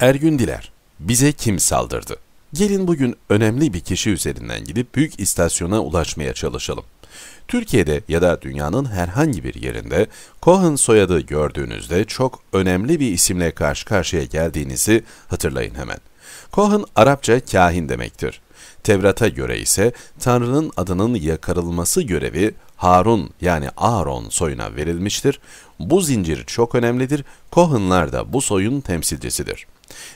Ergün Diler, bize kim saldırdı? Gelin bugün önemli bir kişi üzerinden gidip büyük istasyona ulaşmaya çalışalım. Türkiye'de ya da dünyanın herhangi bir yerinde Cohen soyadı gördüğünüzde çok önemli bir isimle karşı karşıya geldiğinizi hatırlayın hemen. Cohen Arapça kahin demektir. Tevrat'a göre ise Tanrı'nın adının yakarılması görevi Harun yani Aaron soyuna verilmiştir. Bu zincir çok önemlidir. Cohen'lar da bu soyun temsilcisidir.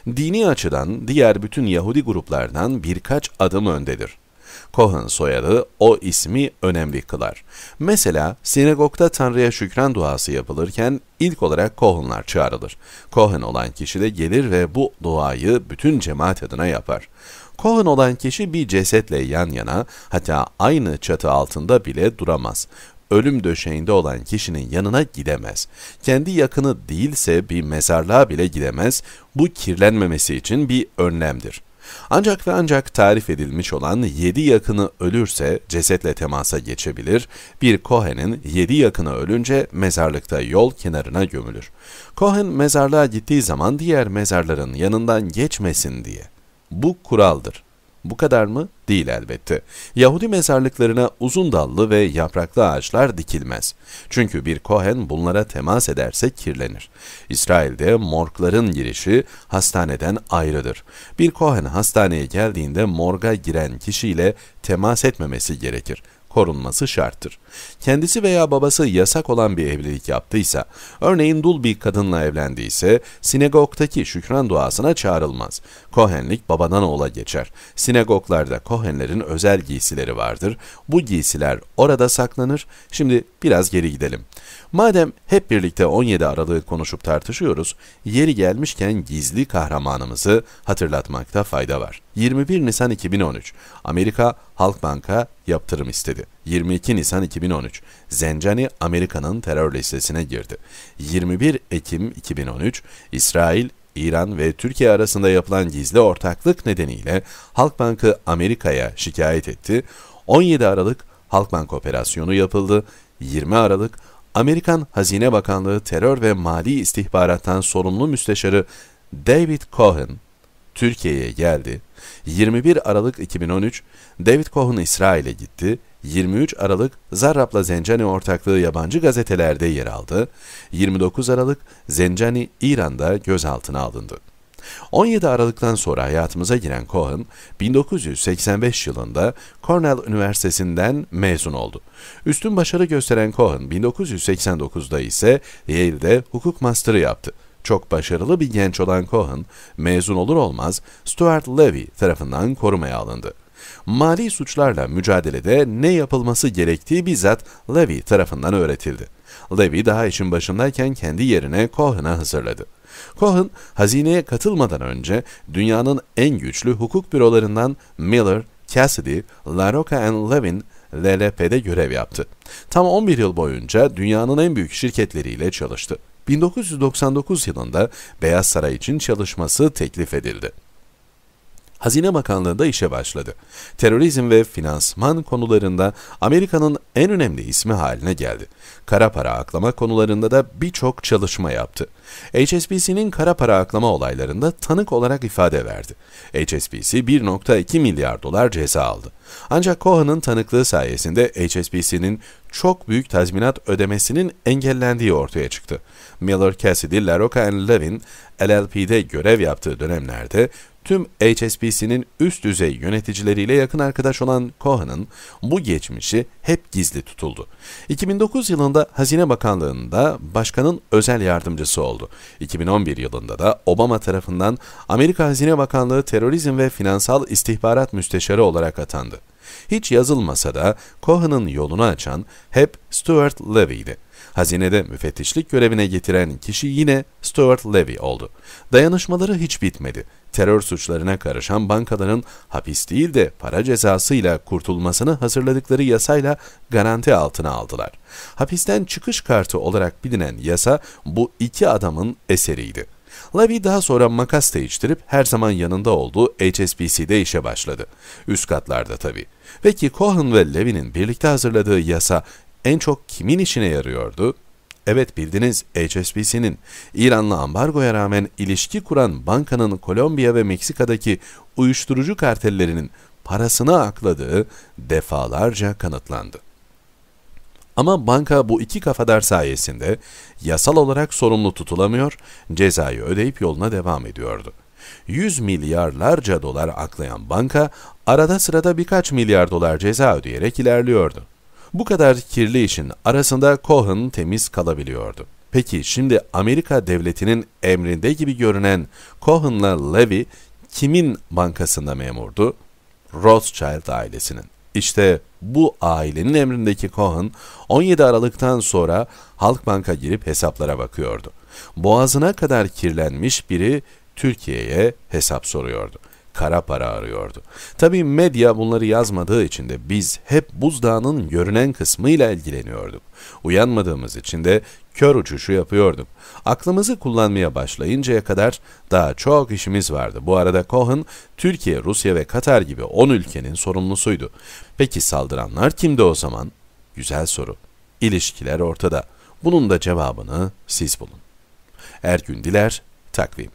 Dini açıdan diğer bütün Yahudi gruplardan birkaç adım öndedir. Cohen soyadı o ismi önemli kılar. Mesela sinagogda Tanrı'ya şükran duası yapılırken ilk olarak Cohen'lar çağrılır. Cohen olan kişi de gelir ve bu duayı bütün cemaat adına yapar. Cohen olan kişi bir cesetle yan yana hatta aynı çatı altında bile duramaz ölüm döşeğinde olan kişinin yanına gidemez. Kendi yakını değilse bir mezarlığa bile gidemez, bu kirlenmemesi için bir önlemdir. Ancak ve ancak tarif edilmiş olan yedi yakını ölürse cesetle temasa geçebilir, bir Kohen'in yedi yakını ölünce mezarlıkta yol kenarına gömülür. Kohen mezarlığa gittiği zaman diğer mezarların yanından geçmesin diye. Bu kuraldır. Bu kadar mı? Değil elbette. Yahudi mezarlıklarına uzun dallı ve yapraklı ağaçlar dikilmez. Çünkü bir kohen bunlara temas ederse kirlenir. İsrail'de morgların girişi hastaneden ayrıdır. Bir kohen hastaneye geldiğinde morga giren kişiyle temas etmemesi gerekir korunması şarttır. Kendisi veya babası yasak olan bir evlilik yaptıysa, örneğin dul bir kadınla evlendiyse, sinagogdaki şükran duasına çağrılmaz. Kohenlik babadan oğula geçer. Sinagoglarda kohenlerin özel giysileri vardır. Bu giysiler orada saklanır. Şimdi biraz geri gidelim. Madem hep birlikte 17 Aralık'ı konuşup tartışıyoruz, yeri gelmişken gizli kahramanımızı hatırlatmakta fayda var. 21 Nisan 2013, Amerika Halk Banka yaptırım istedi. 22 Nisan 2013, Zencani Amerika'nın terör listesine girdi. 21 Ekim 2013, İsrail, İran ve Türkiye arasında yapılan gizli ortaklık nedeniyle Halkbank'ı Amerika'ya şikayet etti. 17 Aralık Halkbank operasyonu yapıldı. 20 Aralık Amerikan Hazine Bakanlığı Terör ve Mali İstihbarattan Sorumlu Müsteşarı David Cohen Türkiye'ye geldi 21 Aralık 2013 David Cohen İsrail'e gitti, 23 Aralık Zarrab'la Zencani ortaklığı yabancı gazetelerde yer aldı, 29 Aralık Zencani İran'da gözaltına alındı. 17 Aralık'tan sonra hayatımıza giren Cohen, 1985 yılında Cornell Üniversitesi'nden mezun oldu. Üstün başarı gösteren Cohen, 1989'da ise Yale'de hukuk master'ı yaptı. Çok başarılı bir genç olan Cohen, mezun olur olmaz Stuart Levy tarafından korumaya alındı. Mali suçlarla mücadelede ne yapılması gerektiği bizzat Levy tarafından öğretildi. Levy daha işin başındayken kendi yerine Cohen'a hazırladı. Cohen, hazineye katılmadan önce dünyanın en güçlü hukuk bürolarından Miller, Cassidy, LaRocca and Levin LLP'de görev yaptı. Tam 11 yıl boyunca dünyanın en büyük şirketleriyle çalıştı. 1999 yılında Beyaz Saray için çalışması teklif edildi. Hazine Bakanlığı'nda işe başladı. Terörizm ve finansman konularında Amerika'nın en önemli ismi haline geldi. Kara para aklama konularında da birçok çalışma yaptı. HSBC'nin kara para aklama olaylarında tanık olarak ifade verdi. HSBC 1.2 milyar dolar ceza aldı. Ancak Cohen'ın tanıklığı sayesinde HSBC'nin çok büyük tazminat ödemesinin engellendiği ortaya çıktı. Miller Cassidy, LaRocca Levin, LLP'de görev yaptığı dönemlerde tüm HSBC'nin üst düzey yöneticileriyle yakın arkadaş olan Cohen'ın bu geçmişi hep gizli tutuldu. 2009 yılında Hazine Bakanlığı'nda başkanın özel yardımcısı oldu. 2011 yılında da Obama tarafından Amerika Hazine Bakanlığı Terörizm ve Finansal İstihbarat Müsteşarı olarak atandı. Hiç yazılmasa da Cohen'ın yolunu açan hep Stuart Levy'ydi. Hazinede müfettişlik görevine getiren kişi yine Stuart Levy oldu. Dayanışmaları hiç bitmedi. Terör suçlarına karışan bankaların hapis değil de para cezasıyla kurtulmasını hazırladıkları yasayla garanti altına aldılar. Hapisten çıkış kartı olarak bilinen yasa bu iki adamın eseriydi. Lavi daha sonra makas değiştirip her zaman yanında olduğu HSBC'de işe başladı. Üst katlarda tabii. Peki Cohen ve Levy'nin birlikte hazırladığı yasa en çok kimin işine yarıyordu? Evet bildiniz HSBC'nin İranlı ambargoya rağmen ilişki kuran bankanın Kolombiya ve Meksika'daki uyuşturucu kartellerinin parasına akladığı defalarca kanıtlandı. Ama banka bu iki kafadar sayesinde yasal olarak sorumlu tutulamıyor, cezayı ödeyip yoluna devam ediyordu. 100 milyarlarca dolar aklayan banka, arada sırada birkaç milyar dolar ceza ödeyerek ilerliyordu. Bu kadar kirli işin arasında Cohen temiz kalabiliyordu. Peki şimdi Amerika devletinin emrinde gibi görünen Cohen'la Levy kimin bankasında memurdu? Rothschild ailesinin. İşte bu ailenin emrindeki Cohen 17 Aralık'tan sonra Halkbank'a girip hesaplara bakıyordu. Boğazına kadar kirlenmiş biri Türkiye'ye hesap soruyordu kara para arıyordu. Tabii medya bunları yazmadığı için de biz hep buzdağının görünen kısmıyla ilgileniyorduk. Uyanmadığımız için de kör uçuşu yapıyorduk. Aklımızı kullanmaya başlayıncaya kadar daha çok işimiz vardı. Bu arada Cohen, Türkiye, Rusya ve Katar gibi 10 ülkenin sorumlusuydu. Peki saldıranlar kimdi o zaman? Güzel soru. İlişkiler ortada. Bunun da cevabını siz bulun. Ergün Diler, Takvim